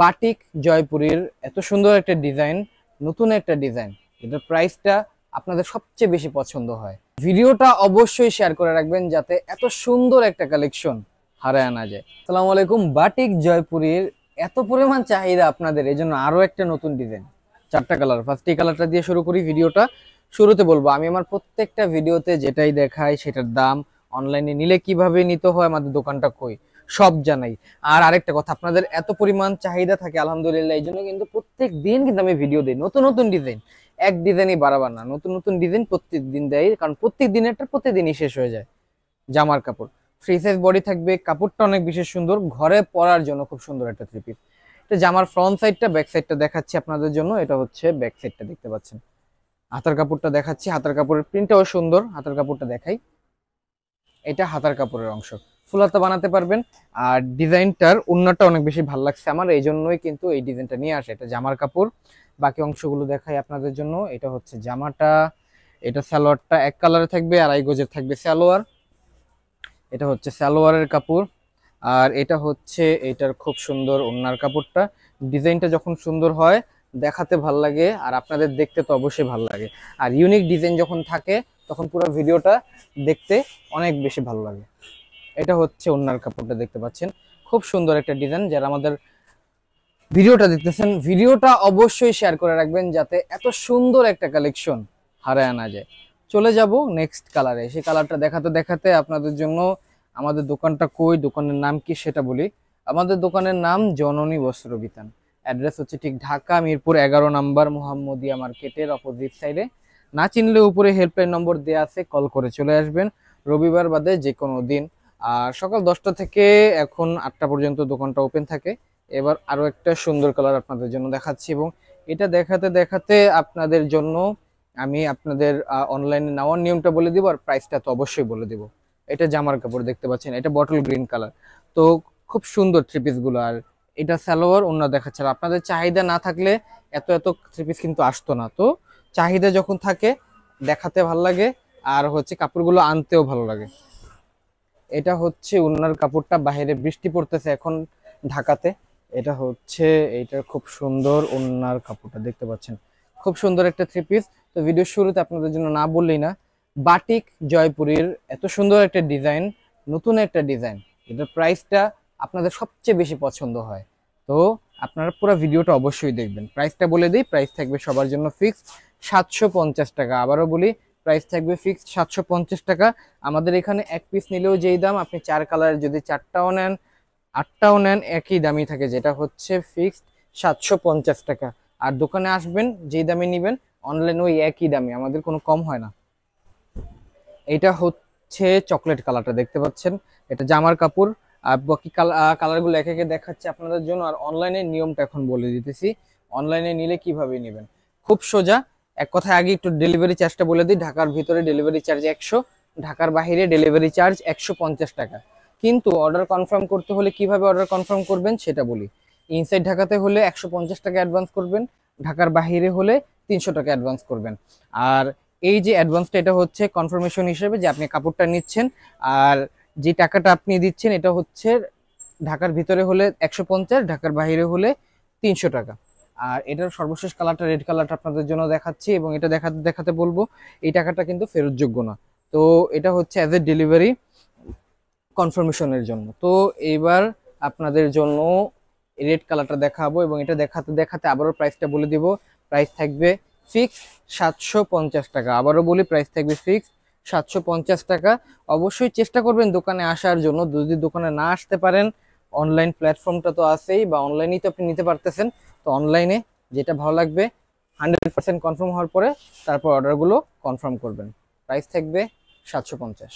batik জয়পুরীর এত সুন্দর একটা ডিজাইন নতুন একটা ডিজাইন এটার প্রাইসটা আপনাদের সবচেয়ে বেশি পছন্দ হয় ভিডিওটা অবশ্যই শেয়ার করে রাখবেন যাতে এত সুন্দর একটা কালেকশন হারায় আনা যায় সালাম আলাইকুম বাটিক জয়পুরীর এত পরিমাণ চাহিদা আপনাদের এই জন্য আরও একটা নতুন ডিজাইন চারটা কালার ফার্স্ট এই কালারটা দিয়ে শুরু করি ভিডিওটা শুরুতে বলবো আমি আমার প্রত্যেকটা ভিডিওতে যেটাই দেখাই সেটার দাম অনলাইনে নিলে কিভাবে নিতে হয় আমাদের দোকানটা কই সব জানাই আর আরেকটা কথা আপনাদের এত পরিমাণ চাহিদা থাকে আলহামদুলিল্লাহ এই জন্য কিন্তু প্রত্যেক দিন কিন্তু আমি ভিডিও দিই নতুন নতুন ডিজাইন এক ডিজাইনই বাড়াবার না নতুন নতুন ডিজাইন প্রত্যেক দিন দেয় কারণ প্রত্যেক দিনেরটা প্রতিদিনই শেষ হয়ে যায় জামার কাপড় ফ্রি সাইজ বডি থাকবে কাপড়টা অনেক বিশেষ সুন্দর ঘরে পরার জন্য খুব সুন্দর একটা থ্রি পিস এটা জামার ফ্রন্ট সাইডটা ব্যাক সাইডটা দেখাচ্ছি আপনাদের জন্য এটা হচ্ছে ব্যাক সাইডটা দেখতে পাচ্ছেন হাতার কাপড়টা দেখাচ্ছি হাতার কাপড়ের প্রিন্টটাও সুন্দর হাতার কাপড়টা দেখাই এটা হাতার কাপড়ের অংশ ফুল হাতা বানাতে পারবেন আর ডিজাইনটার অন্যটা অনেক বেশি ভালো লাগছে আমার এই জন্যই কিন্তু এই ডিজাইনটা নিয়ে আসে এটা জামার কাপড় বাকি অংশগুলো দেখাই আপনাদের জন্য এটা হচ্ছে জামাটা এটা স্যালোয়ারটা এক কালারে থাকবে আই গোজের থাকবে স্যালোয়ার এটা হচ্ছে স্যালোয়ারের কাপড় আর এটা হচ্ছে এটার খুব সুন্দর ওনার কাপড়টা ডিজাইনটা যখন সুন্দর হয় দেখাতে ভাল লাগে আর আপনাদের দেখতে তো অবশ্যই ভাল লাগে আর ইউনিক ডিজাইন যখন থাকে তখন পুরো ভিডিওটা দেখতে অনেক বেশি ভালো লাগে এটা হচ্ছে ওনার কাপড়টা দেখতে পাচ্ছেন খুব সুন্দর একটা ডিজাইন যারা আমাদের ভিডিওটা দেখতেছেন ভিডিওটা অবশ্যই শেয়ার করে রাখবেন যাতে এত সুন্দর একটা কালেকশন হারায় আনা যায় চলে যাব নেক্সট কালারে সেই কালারটা দেখাতে দেখাতে আপনাদের জন্য আমাদের দোকানটা কই দোকানের নাম কি সেটা বলি আমাদের দোকানের নাম জননী বস্ত্র বিতান অ্যাড্রেস হচ্ছে ঠিক ঢাকা মিরপুর এগারো নাম্বার মোহাম্মদিয়া মার্কেটের অপোজিট সাইডে না চিনলে উপরে হেল্পলাইন নম্বর দেওয়া আছে কল করে চলে আসবেন রবিবার বাদে যে কোনো দিন আর সকাল দশটা থেকে এখন আটটা পর্যন্ত দোকানটা ওপেন থাকে এবার আরও একটা সুন্দর কালার আপনাদের জন্য দেখাচ্ছি এবং এটা দেখাতে দেখাতে আপনাদের জন্য আমি আপনাদের অনলাইনে নেওয়ার নিয়মটা বলে দিব আর প্রাইসটা তো অবশ্যই বলে দিব এটা জামার কাপড় দেখতে পাচ্ছেন এটা বটল গ্রিন কালার তো খুব সুন্দর থ্রি পিসগুলো আর এটা স্যালোয়ার অন্য দেখাচ্ছে আপনাদের চাহিদা না থাকলে এত এত থ্রি পিস কিন্তু আসতো না তো চাহিদা যখন থাকে দেখাতে ভাল লাগে আর হচ্ছে কাপড়গুলো আনতেও ভালো লাগে এটা হচ্ছে উনার কাপড়টা বাইরে বৃষ্টি পড়তেছে এখন ঢাকাতে এটা হচ্ছে এটা খুব সুন্দর উনার কাপড়টা দেখতে পাচ্ছেন খুব সুন্দর একটা থ্রি পিস তো ভিডিওর শুরুতে আপনাদের জন্য না বললেই না বাটিক জয়পুরীর এত সুন্দর একটা ডিজাইন নতুন একটা ডিজাইন এটার প্রাইসটা আপনাদের সবচেয়ে বেশি পছন্দ হয় তো আপনারা পুরো ভিডিওটা অবশ্যই দেখবেন প্রাইসটা বলে দিই প্রাইস থাকবে সবার জন্য ফিক্সড সাতশো টাকা আবারও বলি প্রাইস থাকবে ফিক্সড সাতশো টাকা আমাদের এখানে এক পিস নিলেও যেই দাম আপনি চার কালার যদি চারটাও নেন আটটাও নেন একই দামই থাকে যেটা হচ্ছে ফিক্সড সাতশো টাকা আর দোকানে আসবেন যেই দামে নেবেন অনলাইন ওই একই দামে আমাদের কোনো কম হয় না এটা হচ্ছে চকলেট কালারটা দেখতে পাচ্ছেন এটা জামার কাপড় আর বাকি কালারগুলো একে একে দেখাচ্ছে আপনাদের জন্য আর অনলাইনে নিয়মটা এখন বলে দিতেছি অনলাইনে নিলে কিভাবে নেবেন খুব সোজা এক কথা আগে একটু ডেলিভারি চার্জটা বলে দিই ঢাকার ভিতরে ডেলিভারি চার্জ একশো ঢাকার বাহিরে ডেলিভারি চার্জ একশো টাকা কিন্তু অর্ডার কনফার্ম করতে হলে কিভাবে অর্ডার কনফার্ম করবেন সেটা বলি ইনসাইড ঢাকাতে হলে একশো টাকা অ্যাডভান্স করবেন ঢাকার বাহিরে হলে তিনশো টাকা অ্যাডভান্স করবেন আর এই যে অ্যাডভান্সটা এটা হচ্ছে কনফার্মেশন হিসেবে যে আপনি কাপড়টা নিচ্ছেন আর যে টাকাটা আপনি দিচ্ছেন এটা হচ্ছে ঢাকার ভিতরে হলে একশো ঢাকার বাহিরে হলে তিনশো টাকা আর এটার সর্বশেষ কালারটা রেড কালারটা আপনাদের জন্য দেখাচ্ছি এবং এটা দেখাতে দেখাতে বলবো এই টাকাটা কিন্তু ফেরতযোগ্য না তো এটা হচ্ছে অ্যাজ এ ডেলিভারি কনফার্মেশনের জন্য তো এইবার আপনাদের জন্য রেড কালারটা দেখাবো এবং এটা দেখাতে দেখাতে আবারও প্রাইসটা বলে দিব প্রাইস থাকবে ফিক্স সাতশো টাকা আবারও বলি প্রাইস থাকবে ফিক্স সাতশো টাকা অবশ্যই চেষ্টা করবেন দোকানে আসার জন্য যদি দোকানে না আসতে পারেন অনলাইন প্ল্যাটফর্মটা তো আছেই বা অনলাইনেই তো আপনি নিতে পারতেছেন তো অনলাইনে যেটা ভালো লাগবে হান্ড্রেড পার্সেন্ট কনফার্ম হওয়ার পরে তারপর অর্ডারগুলো কনফার্ম করবেন প্রাইস থাকবে সাতশো পঞ্চাশ